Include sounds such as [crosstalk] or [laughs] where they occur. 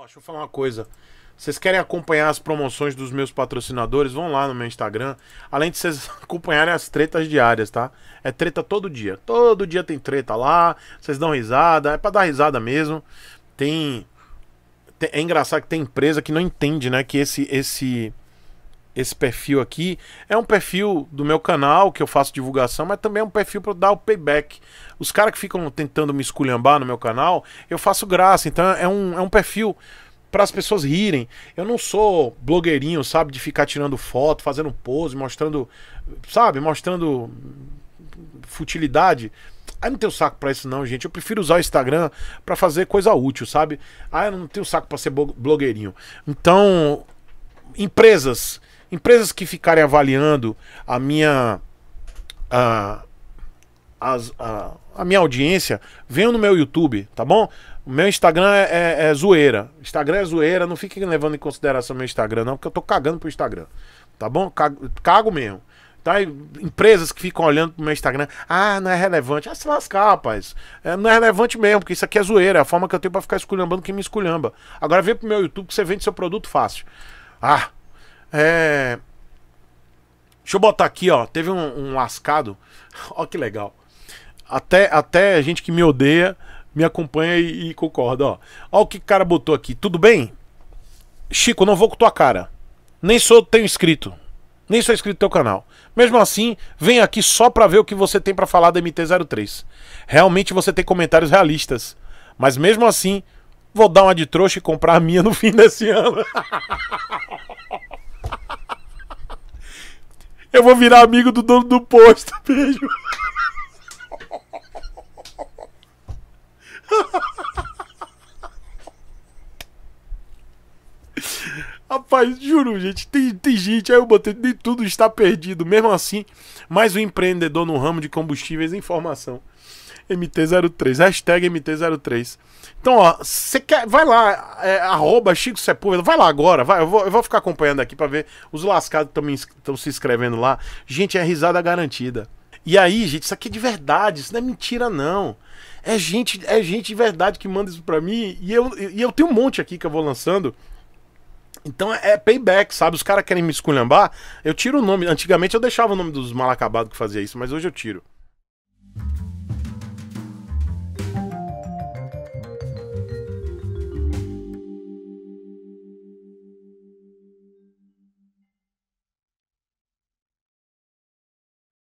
Ó, deixa eu falar uma coisa. Vocês querem acompanhar as promoções dos meus patrocinadores? Vão lá no meu Instagram. Além de vocês [laughs] acompanharem as tretas diárias, tá? É treta todo dia. Todo dia tem treta lá. Vocês dão risada. É pra dar risada mesmo. Tem. É engraçado que tem empresa que não entende, né? Que esse, esse esse perfil aqui é um perfil do meu canal que eu faço divulgação, mas também é um perfil para dar o payback. Os caras que ficam tentando me esculhambar no meu canal, eu faço graça. Então é um, é um perfil para as pessoas rirem. Eu não sou blogueirinho, sabe, de ficar tirando foto, fazendo pose, mostrando, sabe, mostrando futilidade. Aí não tenho saco para isso não, gente. Eu prefiro usar o Instagram para fazer coisa útil, sabe? Ah, eu não tenho saco para ser blogueirinho. Então, empresas, Empresas que ficarem avaliando a minha. A, as, a, a, minha audiência, venham no meu YouTube, tá bom? O meu Instagram é, é, é, zoeira. Instagram é zoeira, não fiquem levando em consideração meu Instagram, não, porque eu tô cagando pro Instagram. Tá bom? Cago, cago mesmo. Tá? Empresas que ficam olhando pro meu Instagram. Ah, não é relevante. Ah, se lascar, rapaz. É, não é relevante mesmo, porque isso aqui é zoeira. É a forma que eu tenho para ficar esculhambando quem me esculhamba. Agora vem pro meu YouTube que você vende seu produto fácil. Ah, é... Deixa eu botar aqui, ó. Teve um, um lascado. [laughs] ó que legal. Até, até gente que me odeia me acompanha e, e concorda, ó. Ó o que o cara botou aqui. Tudo bem? Chico, não vou com tua cara. Nem sou teu inscrito. Nem sou inscrito no teu canal. Mesmo assim, vem aqui só pra ver o que você tem para falar da MT-03. Realmente você tem comentários realistas. Mas mesmo assim, vou dar uma de trouxa e comprar a minha no fim desse ano. [laughs] Eu vou virar amigo do dono do posto, [laughs] beijo. Rapaz, juro, gente, tem, tem gente, aí eu botei, de tudo está perdido. Mesmo assim, mais um empreendedor no ramo de combustíveis em formação. MT03, hashtag MT03. Então, ó, você quer. Vai lá, é, arroba Chico Sepúlveda, vai lá agora, vai, eu vou, eu vou ficar acompanhando aqui para ver. Os lascados estão se inscrevendo lá. Gente, é risada garantida. E aí, gente, isso aqui é de verdade, isso não é mentira, não. É gente, é gente de verdade que manda isso para mim. E eu, e eu tenho um monte aqui que eu vou lançando. Então é, é, payback, sabe? Os caras querem me esculhambar, eu tiro o nome. Antigamente eu deixava o nome dos mal acabados que fazia isso, mas hoje eu tiro.